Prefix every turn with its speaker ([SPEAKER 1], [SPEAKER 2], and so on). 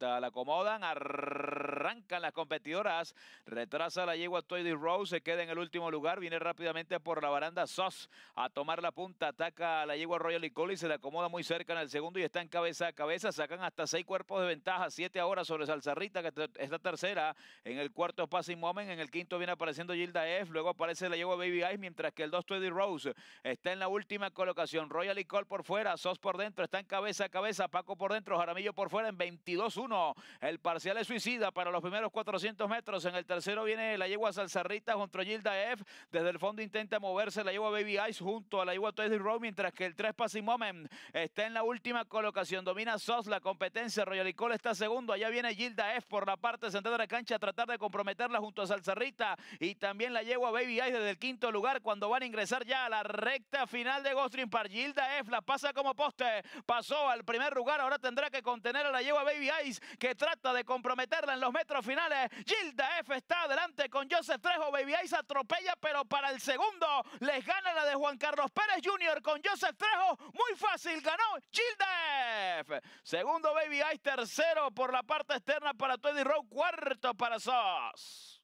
[SPEAKER 1] La acomodan, arrancan las competidoras. Retrasa la yegua Toy Rose, se queda en el último lugar. Viene rápidamente por la baranda Sos a tomar la punta. Ataca a la yegua Royal y se la acomoda muy cerca en el segundo y está en cabeza a cabeza. Sacan hasta seis cuerpos de ventaja, siete ahora sobre Salsarrita, que está tercera. En el cuarto Passing Moment, en el quinto viene apareciendo Gilda F. Luego aparece la yegua Baby Eyes mientras que el 2 Teddy Rose está en la última colocación. Royal y Cole por fuera, Sos por dentro, está en cabeza a cabeza. Paco por dentro, Jaramillo por fuera en 22 uno, El parcial es suicida para los primeros 400 metros. En el tercero viene la yegua Salsarrita junto a Gilda F. Desde el fondo intenta moverse la yegua Baby Ice junto a la yegua Teddy Row, mientras que el 3 Passing Moment está en la última colocación. Domina SOS la competencia. Royal está segundo. Allá viene Gilda F por la parte central de la cancha a tratar de comprometerla junto a Salsarrita. Y también la yegua Baby Ice desde el quinto lugar cuando van a ingresar ya a la recta final de Gostrim para Gilda F la pasa como poste. Pasó al primer lugar. Ahora tendrá que contener a la yegua Baby Ice que trata de comprometerla en los metros finales. Gilda F está adelante con Joseph Trejo. Baby Ice atropella, pero para el segundo les gana la de Juan Carlos Pérez Jr. con Joseph Trejo. Muy fácil, ganó Gilda
[SPEAKER 2] F. Segundo
[SPEAKER 1] Baby Ice, tercero
[SPEAKER 2] por la parte externa para Teddy Rowe, cuarto para SOS.